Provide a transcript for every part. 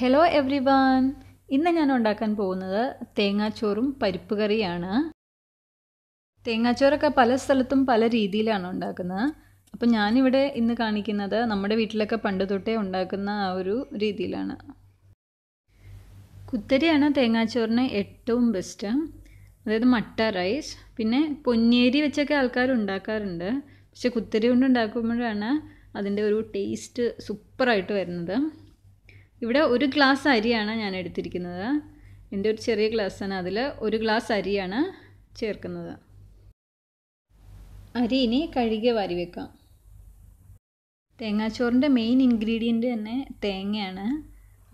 hello every one ഇന്ന് ഞാൻ ഉണ്ടാക്കാൻ പോകുന്നത് തേങ്ങാച്ചോറും പരിപ്പ് കറിയാണ് തേങ്ങാച്ചോറൊക്കെ പല സ്ഥലത്തും പല രീതിയിലാണ് ഉണ്ടാക്കുന്നത് അപ്പം ഞാനിവിടെ ഇന്ന് കാണിക്കുന്നത് നമ്മുടെ വീട്ടിലൊക്കെ പണ്ട് തൊട്ടേ ഉണ്ടാക്കുന്ന ആ ഒരു രീതിയിലാണ് കുത്തരിയാണ് തേങ്ങാച്ചോറിന് ഏറ്റവും ബെസ്റ്റ് അതായത് മട്ട റൈസ് പിന്നെ പൊന്നേരി വെച്ചൊക്കെ ആൾക്കാർ ഉണ്ടാക്കാറുണ്ട് പക്ഷെ കുത്തരി കൊണ്ട് ഉണ്ടാക്കുമ്പോഴാണ് അതിൻ്റെ ഒരു ടേസ്റ്റ് സൂപ്പറായിട്ട് വരുന്നത് ഇവിടെ ഒരു ഗ്ലാസ് അരിയാണ് ഞാൻ എടുത്തിരിക്കുന്നത് എൻ്റെ ഒരു ചെറിയ ഗ്ലാസ്സാണ് അതിൽ ഒരു ഗ്ലാസ് അരിയാണ് ചേർക്കുന്നത് അരി ഇനി കഴുകി വാരി വെക്കാം തേങ്ങാച്ചോറിൻ്റെ മെയിൻ ഇൻഗ്രീഡിയൻ്റ് തന്നെ തേങ്ങയാണ്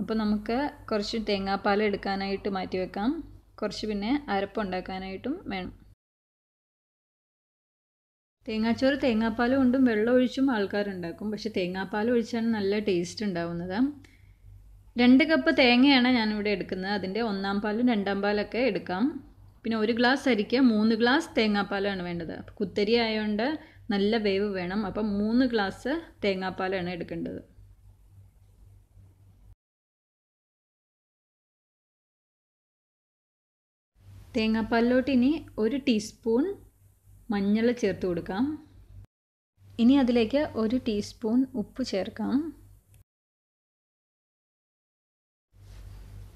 അപ്പോൾ നമുക്ക് കുറച്ച് തേങ്ങാപ്പാൽ എടുക്കാനായിട്ട് മാറ്റി വെക്കാം കുറച്ച് പിന്നെ അരപ്പുണ്ടാക്കാനായിട്ടും വേണം തേങ്ങാച്ചോറ് തേങ്ങാപ്പാൽ കൊണ്ടും വെള്ളം ഒഴിച്ചും ആൾക്കാരുണ്ടാക്കും പക്ഷേ തേങ്ങാപ്പാൽ ഒഴിച്ചാണ് നല്ല ടേസ്റ്റ് ഉണ്ടാവുന്നത് രണ്ട് കപ്പ് തേങ്ങയാണ് ഞാനിവിടെ എടുക്കുന്നത് അതിൻ്റെ ഒന്നാം പാലും രണ്ടാം പാലൊക്കെ എടുക്കാം പിന്നെ ഒരു ഗ്ലാസ് അരിക്ക് മൂന്ന് ഗ്ലാസ് തേങ്ങാപ്പാലാണ് വേണ്ടത് കുത്തരി ആയതുകൊണ്ട് നല്ല വേവ് വേണം അപ്പം മൂന്ന് ഗ്ലാസ് തേങ്ങാപ്പാലാണ് എടുക്കേണ്ടത് തേങ്ങാപ്പാലിലോട്ട് ഇനി ഒരു ടീസ്പൂൺ മഞ്ഞൾ ചേർത്ത് കൊടുക്കാം ഇനി അതിലേക്ക് ഒരു ടീസ്പൂൺ ഉപ്പ് ചേർക്കാം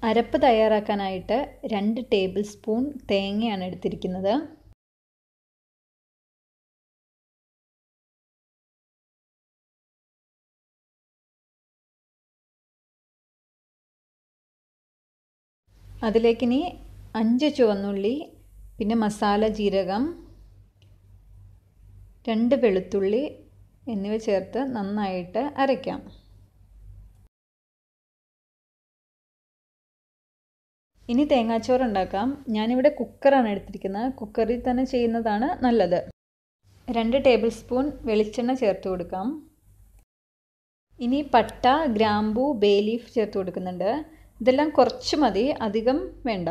അരപ്പ് തയ്യാറാക്കാനായിട്ട് രണ്ട് ടേബിൾ സ്പൂൺ തേങ്ങയാണ് എടുത്തിരിക്കുന്നത് അതിലേക്കിനി അഞ്ച് ചുവന്നുള്ളി പിന്നെ മസാല ജീരകം രണ്ട് വെളുത്തുള്ളി എന്നിവ ചേർത്ത് നന്നായിട്ട് അരയ്ക്കാം ഇനി തേങ്ങാച്ചോറ് ഉണ്ടാക്കാം ഞാനിവിടെ കുക്കറാണ് എടുത്തിരിക്കുന്നത് കുക്കറിൽ തന്നെ ചെയ്യുന്നതാണ് നല്ലത് രണ്ട് ടേബിൾ സ്പൂൺ വെളിച്ചെണ്ണ ചേർത്ത് കൊടുക്കാം ഇനി പട്ട ഗ്രാമ്പു ബേ ലീഫ് ചേർത്ത് കൊടുക്കുന്നുണ്ട് ഇതെല്ലാം കുറച്ച് മതി അധികം വേണ്ട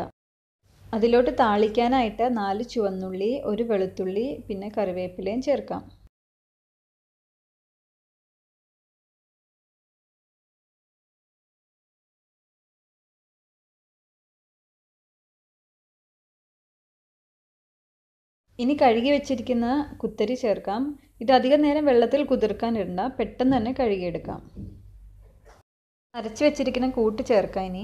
അതിലോട്ട് താളിക്കാനായിട്ട് നാല് ചുവന്നുള്ളി ഒരു വെളുത്തുള്ളി പിന്നെ കറിവേപ്പിലയും ചേർക്കാം ഇനി കഴുകി വെച്ചിരിക്കുന്ന കുത്തരി ചേർക്കാം ഇത് അധികം നേരം വെള്ളത്തിൽ കുതിർക്കാൻ ഇടണ്ട പെട്ടെന്ന് തന്നെ കഴുകിയെടുക്കാം അരച്ച് വെച്ചിരിക്കുന്ന കൂട്ട് ചേർക്കാം ഇനി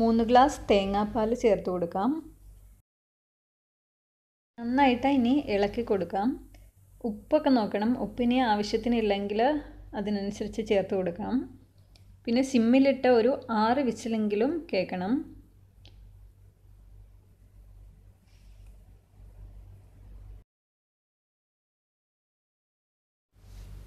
മൂന്ന് ഗ്ലാസ് തേങ്ങാപ്പാൽ ചേർത്ത് കൊടുക്കാം നന്നായിട്ട് ഇനി ഇളക്കി കൊടുക്കാം ഉപ്പൊക്കെ നോക്കണം ഉപ്പിനി ആവശ്യത്തിനില്ലെങ്കിൽ അതിനനുസരിച്ച് ചേർത്ത് കൊടുക്കാം പിന്നെ സിമ്മിലിട്ട ഒരു ആറ് വിച്ചിലെങ്കിലും കേൾക്കണം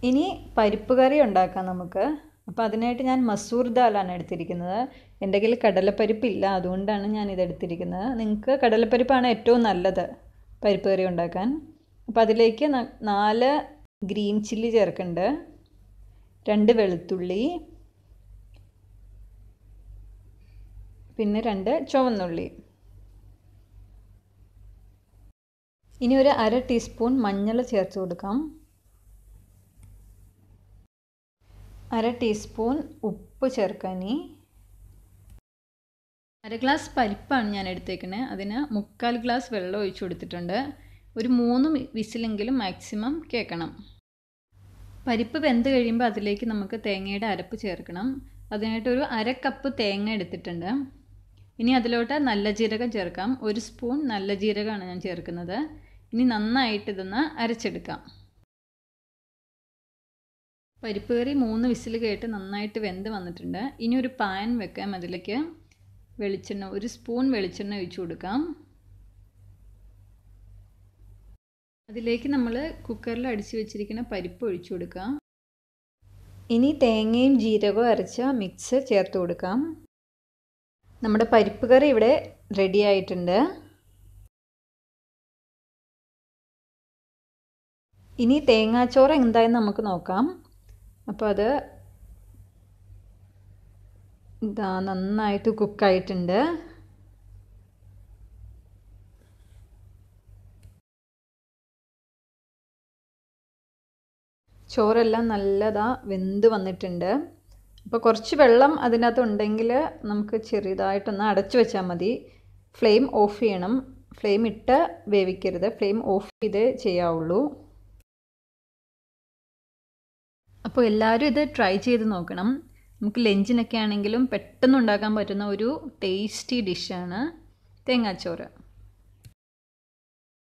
ഇനി പരിപ്പ് കറി ഉണ്ടാക്കാം നമുക്ക് അപ്പോൾ അതിനായിട്ട് ഞാൻ മസൂർ ദാലാണ് എടുത്തിരിക്കുന്നത് എൻ്റെ കയ്യിൽ കടലപ്പരിപ്പില്ല അതുകൊണ്ടാണ് ഞാൻ ഇതെടുത്തിരിക്കുന്നത് നിങ്ങൾക്ക് കടലപ്പരിപ്പാണ് ഏറ്റവും നല്ലത് പരിപ്പ് കറി ഉണ്ടാക്കാൻ അപ്പോൾ അതിലേക്ക് നാല് ഗ്രീൻ ചില്ലി ചേർക്കുന്നുണ്ട് രണ്ട് വെളുത്തുള്ളി പിന്നെ രണ്ട് ചുവന്നുള്ളി ഇനി ഒരു അര ടീസ്പൂൺ മഞ്ഞൾ ചേർത്ത് കൊടുക്കാം അര ടീസ്പൂൺ ഉപ്പ് ചേർക്കാനി അര ഗ്ലാസ് പരിപ്പാണ് ഞാൻ എടുത്തേക്കുന്നത് അതിന് മുക്കാൽ ഗ്ലാസ് വെള്ളം ഒഴിച്ചു കൊടുത്തിട്ടുണ്ട് ഒരു മൂന്ന് വിസിലെങ്കിലും മാക്സിമം കേൾക്കണം പരിപ്പ് വെന്ത് കഴിയുമ്പോൾ അതിലേക്ക് നമുക്ക് തേങ്ങയുടെ അരപ്പ് ചേർക്കണം അതിനായിട്ട് ഒരു അര കപ്പ് തേങ്ങ എടുത്തിട്ടുണ്ട് ഇനി അതിലോട്ട് നല്ല ജീരകം ചേർക്കാം ഒരു സ്പൂൺ നല്ല ജീരകമാണ് ഞാൻ ചേർക്കുന്നത് ഇനി നന്നായിട്ട് ഇതൊന്ന് അരച്ചെടുക്കാം പരിപ്പ് കറി മൂന്ന് വിസിൽ കേട്ട് നന്നായിട്ട് വെന്ത് വന്നിട്ടുണ്ട് ഇനി ഒരു പാൻ വെക്കാം അതിലേക്ക് വെളിച്ചെണ്ണ ഒരു സ്പൂൺ വെളിച്ചെണ്ണ ഒഴിച്ചു കൊടുക്കാം അതിലേക്ക് നമ്മൾ കുക്കറിൽ അടിച്ചു വെച്ചിരിക്കുന്ന പരിപ്പ് ഒഴിച്ചു കൊടുക്കാം ഇനി തേങ്ങയും ജീരകവും അരച്ച മിക്സ് ചേർത്ത് കൊടുക്കാം നമ്മുടെ പരിപ്പ് കറി ഇവിടെ റെഡി ആയിട്ടുണ്ട് ഇനി തേങ്ങാച്ചോറ് എന്തായെന്ന് നമുക്ക് നോക്കാം അപ്പോൾ അത് ഇതാ നന്നായിട്ട് കുക്കായിട്ടുണ്ട് ചോറെല്ലാം നല്ലതാ വെന്ത് വന്നിട്ടുണ്ട് അപ്പോൾ കുറച്ച് വെള്ളം അതിനകത്ത് ഉണ്ടെങ്കിൽ നമുക്ക് ചെറുതായിട്ടൊന്ന് അടച്ചു വെച്ചാൽ മതി ഫ്ലെയിം ഓഫ് ചെയ്യണം ഫ്ലെയിം ഇട്ട് വേവിക്കരുത് ഫ്ലെയിം ഓഫ് ചെയ്ത് ചെയ്യാവുള്ളൂ അപ്പോൾ എല്ലാവരും ഇത് ട്രൈ ചെയ്ത് നോക്കണം നമുക്ക് ലഞ്ചിനൊക്കെ ആണെങ്കിലും പെട്ടെന്ന് ഉണ്ടാക്കാൻ പറ്റുന്ന ഒരു ടേസ്റ്റി ഡിഷാണ് തേങ്ങാച്ചോറ്